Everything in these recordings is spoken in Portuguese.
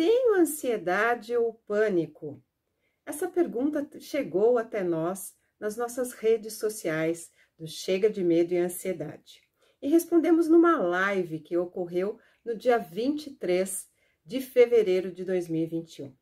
tenho ansiedade ou pânico? Essa pergunta chegou até nós nas nossas redes sociais do Chega de Medo e Ansiedade. E respondemos numa live que ocorreu no dia 23 de fevereiro de 2021.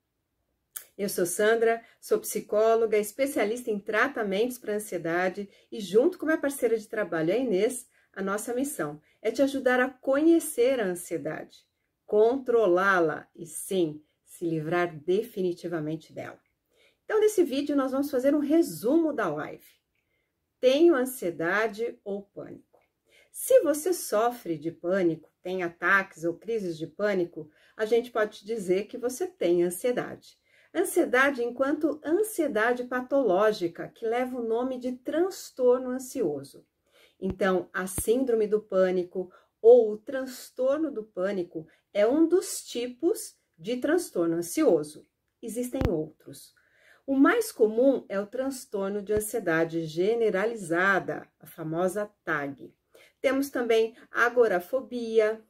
Eu sou Sandra, sou psicóloga, especialista em tratamentos para ansiedade e junto com minha parceira de trabalho, a Inês, a nossa missão é te ajudar a conhecer a ansiedade controlá-la e sim se livrar definitivamente dela. Então, nesse vídeo, nós vamos fazer um resumo da live. Tenho ansiedade ou pânico? Se você sofre de pânico, tem ataques ou crises de pânico, a gente pode dizer que você tem ansiedade. Ansiedade enquanto ansiedade patológica, que leva o nome de transtorno ansioso. Então, a síndrome do pânico ou o transtorno do pânico é um dos tipos de transtorno ansioso. Existem outros. O mais comum é o transtorno de ansiedade generalizada, a famosa TAG. Temos também agorafobia,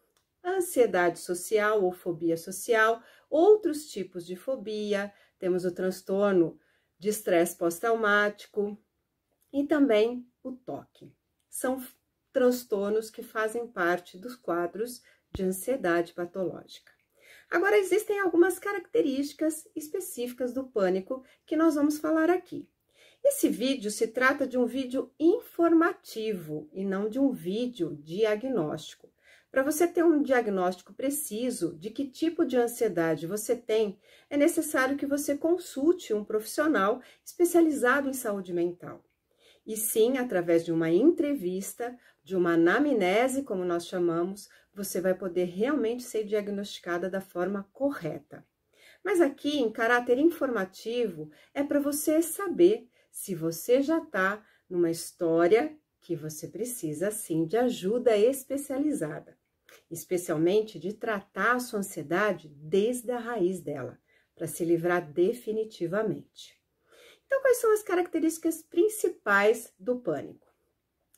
ansiedade social ou fobia social, outros tipos de fobia, temos o transtorno de estresse pós-traumático e também o toque. São transtornos que fazem parte dos quadros de ansiedade patológica. Agora, existem algumas características específicas do pânico que nós vamos falar aqui. Esse vídeo se trata de um vídeo informativo e não de um vídeo diagnóstico. Para você ter um diagnóstico preciso de que tipo de ansiedade você tem, é necessário que você consulte um profissional especializado em saúde mental e sim através de uma entrevista, de uma anamnese, como nós chamamos, você vai poder realmente ser diagnosticada da forma correta. Mas aqui, em caráter informativo, é para você saber se você já está numa história que você precisa sim de ajuda especializada, especialmente de tratar a sua ansiedade desde a raiz dela, para se livrar definitivamente. Então, quais são as características principais do pânico?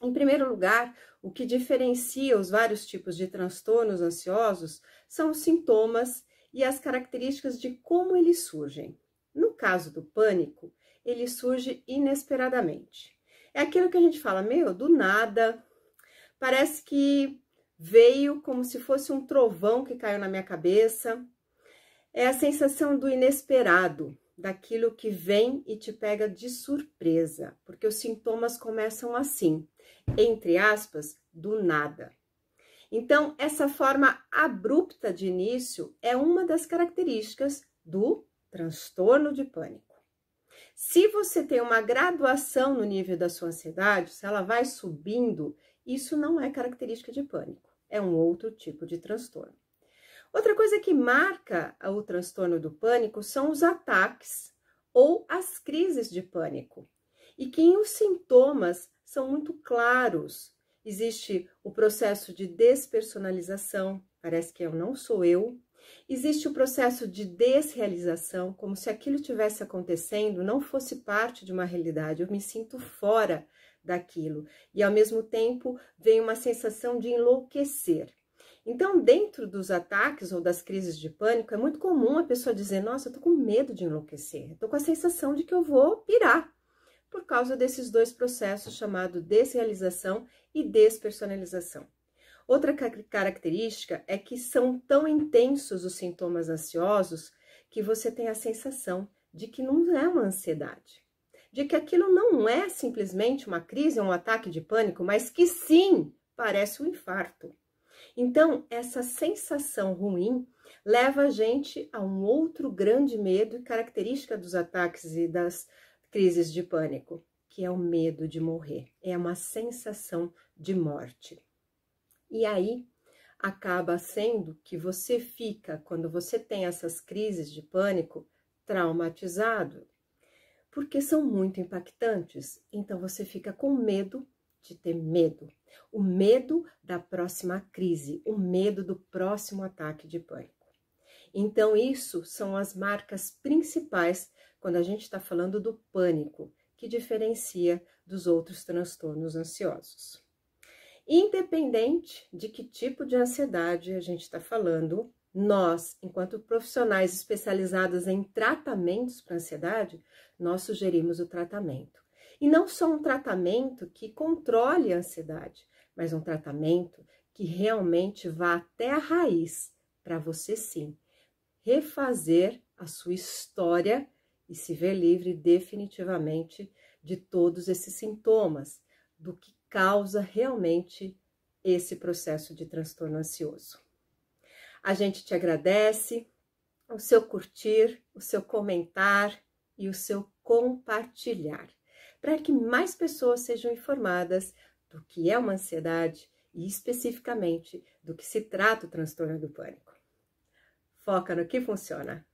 Em primeiro lugar, o que diferencia os vários tipos de transtornos ansiosos são os sintomas e as características de como eles surgem. No caso do pânico, ele surge inesperadamente. É aquilo que a gente fala, meu, do nada, parece que veio como se fosse um trovão que caiu na minha cabeça. É a sensação do inesperado, daquilo que vem e te pega de surpresa, porque os sintomas começam assim, entre aspas, do nada. Então, essa forma abrupta de início é uma das características do transtorno de pânico. Se você tem uma graduação no nível da sua ansiedade, se ela vai subindo, isso não é característica de pânico, é um outro tipo de transtorno. Outra coisa que marca o transtorno do pânico são os ataques ou as crises de pânico, e que os sintomas são muito claros. Existe o processo de despersonalização, parece que eu é não sou eu. Existe o processo de desrealização, como se aquilo estivesse acontecendo, não fosse parte de uma realidade, eu me sinto fora daquilo. E ao mesmo tempo vem uma sensação de enlouquecer. Então, dentro dos ataques ou das crises de pânico, é muito comum a pessoa dizer: Nossa, eu tô com medo de enlouquecer, eu tô com a sensação de que eu vou pirar, por causa desses dois processos chamados desrealização e despersonalização. Outra característica é que são tão intensos os sintomas ansiosos que você tem a sensação de que não é uma ansiedade, de que aquilo não é simplesmente uma crise, ou um ataque de pânico, mas que sim parece um infarto. Então, essa sensação ruim leva a gente a um outro grande medo e característica dos ataques e das crises de pânico, que é o medo de morrer. É uma sensação de morte. E aí acaba sendo que você fica, quando você tem essas crises de pânico, traumatizado, porque são muito impactantes. Então você fica com medo de ter medo. O medo da próxima crise, o medo do próximo ataque de pânico. Então, isso são as marcas principais quando a gente está falando do pânico, que diferencia dos outros transtornos ansiosos. Independente de que tipo de ansiedade a gente está falando, nós, enquanto profissionais especializados em tratamentos para ansiedade, nós sugerimos o tratamento. E não só um tratamento que controle a ansiedade, mas um tratamento que realmente vá até a raiz, para você sim refazer a sua história e se ver livre definitivamente de todos esses sintomas, do que causa realmente esse processo de transtorno ansioso. A gente te agradece o seu curtir, o seu comentar e o seu compartilhar para que mais pessoas sejam informadas do que é uma ansiedade e, especificamente, do que se trata o transtorno do pânico. Foca no que funciona.